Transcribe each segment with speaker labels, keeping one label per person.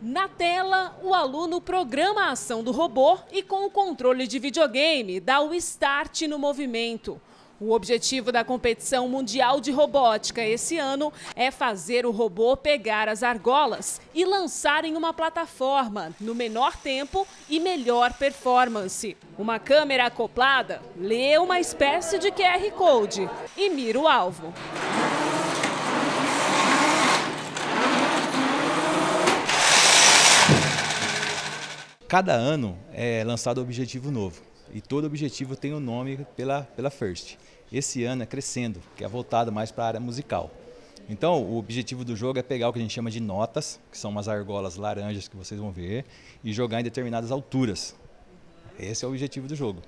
Speaker 1: Na tela, o aluno programa a ação do robô e, com o controle de videogame, dá o start no movimento. O objetivo da competição mundial de robótica esse ano é fazer o robô pegar as argolas e lançar em uma plataforma no menor tempo e melhor performance. Uma câmera acoplada lê uma espécie de QR Code e mira o alvo.
Speaker 2: Cada ano é lançado um objetivo novo e todo objetivo tem o um nome pela, pela First. Esse ano é Crescendo, que é voltado mais para a área musical. Então, o objetivo do jogo é pegar o que a gente chama de notas, que são umas argolas laranjas que vocês vão ver, e jogar em determinadas alturas. Esse é o objetivo do jogo.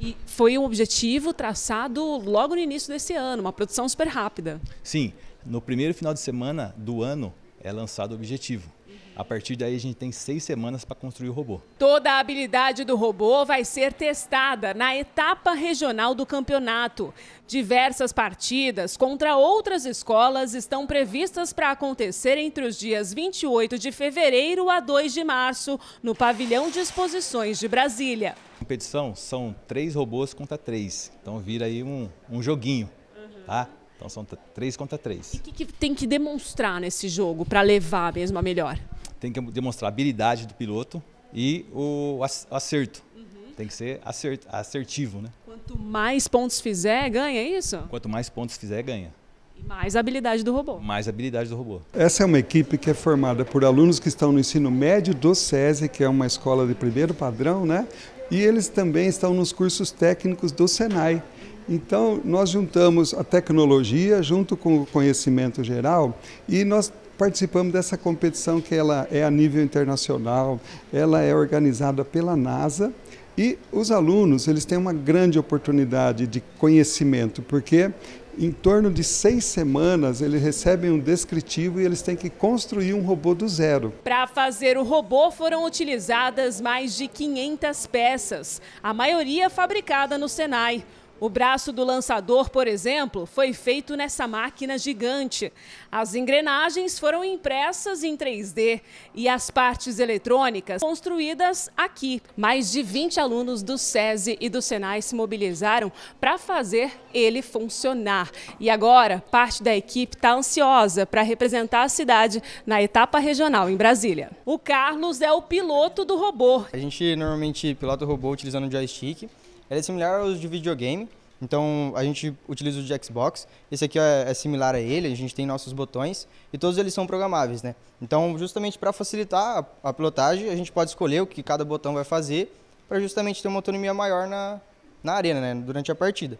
Speaker 1: E foi um objetivo traçado logo no início desse ano, uma produção super rápida.
Speaker 2: Sim, no primeiro final de semana do ano é lançado o objetivo. A partir daí, a gente tem seis semanas para construir o robô.
Speaker 1: Toda a habilidade do robô vai ser testada na etapa regional do campeonato. Diversas partidas contra outras escolas estão previstas para acontecer entre os dias 28 de fevereiro a 2 de março, no Pavilhão de Exposições de Brasília. A
Speaker 2: competição são três robôs contra três, então vira aí um, um joguinho, uhum. tá? Então são três contra três. E o que,
Speaker 1: que tem que demonstrar nesse jogo para levar mesmo a melhor?
Speaker 2: tem que demonstrar a habilidade do piloto e o acerto. Uhum. Tem que ser acert, assertivo, né?
Speaker 1: Quanto mais pontos fizer, ganha é isso?
Speaker 2: Quanto mais pontos fizer,
Speaker 1: ganha. E mais habilidade do robô.
Speaker 2: Mais habilidade do robô.
Speaker 3: Essa é uma equipe que é formada por alunos que estão no ensino médio do SESI, que é uma escola de primeiro padrão, né? E eles também estão nos cursos técnicos do SENAI. Então, nós juntamos a tecnologia junto com o conhecimento geral e nós participamos dessa competição que ela é a nível internacional, ela é organizada pela NASA e os alunos eles têm uma grande oportunidade de conhecimento, porque em torno de seis semanas eles recebem um descritivo e eles têm que construir um robô do zero.
Speaker 1: Para fazer o robô foram utilizadas mais de 500 peças, a maioria fabricada no Senai. O braço do lançador, por exemplo, foi feito nessa máquina gigante. As engrenagens foram impressas em 3D e as partes eletrônicas construídas aqui. Mais de 20 alunos do SESI e do Senai se mobilizaram para fazer ele funcionar. E agora, parte da equipe está ansiosa para representar a cidade na etapa regional em Brasília. O Carlos é o piloto do robô.
Speaker 2: A gente normalmente pilota o robô utilizando o joystick ele é similar aos de videogame, então a gente utiliza o de Xbox. Esse aqui é, é similar a ele, a gente tem nossos botões e todos eles são programáveis, né? Então, justamente para facilitar a, a pilotagem, a gente pode escolher o que cada botão vai fazer para justamente ter uma autonomia maior na, na arena, né? Durante a partida.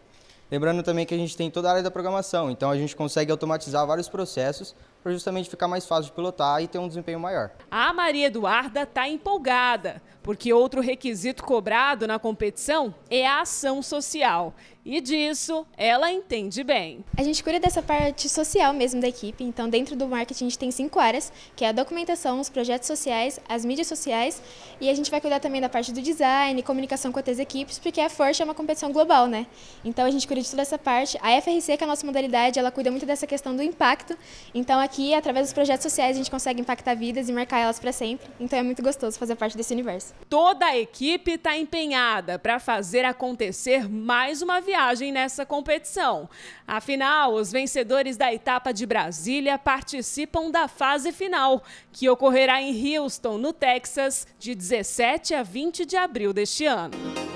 Speaker 2: Lembrando também que a gente tem toda a área da programação, então a gente consegue automatizar vários processos para justamente ficar mais fácil de pilotar e ter um desempenho maior.
Speaker 1: A Maria Eduarda está empolgada, porque outro requisito cobrado na competição é a ação social. E disso ela entende bem. A gente cuida dessa parte social mesmo da equipe, então dentro do marketing a gente tem cinco áreas, que é a documentação, os projetos sociais, as mídias sociais, e a gente vai cuidar também da parte do design, comunicação com outras equipes, porque a Forte é uma competição global, né? Então a gente cuida acredito nessa parte. A FRC, que é a nossa modalidade, ela cuida muito dessa questão do impacto. Então aqui, através dos projetos sociais, a gente consegue impactar vidas e marcar elas para sempre. Então é muito gostoso fazer parte desse universo. Toda a equipe está empenhada para fazer acontecer mais uma viagem nessa competição. Afinal, os vencedores da etapa de Brasília participam da fase final, que ocorrerá em Houston, no Texas, de 17 a 20 de abril deste ano.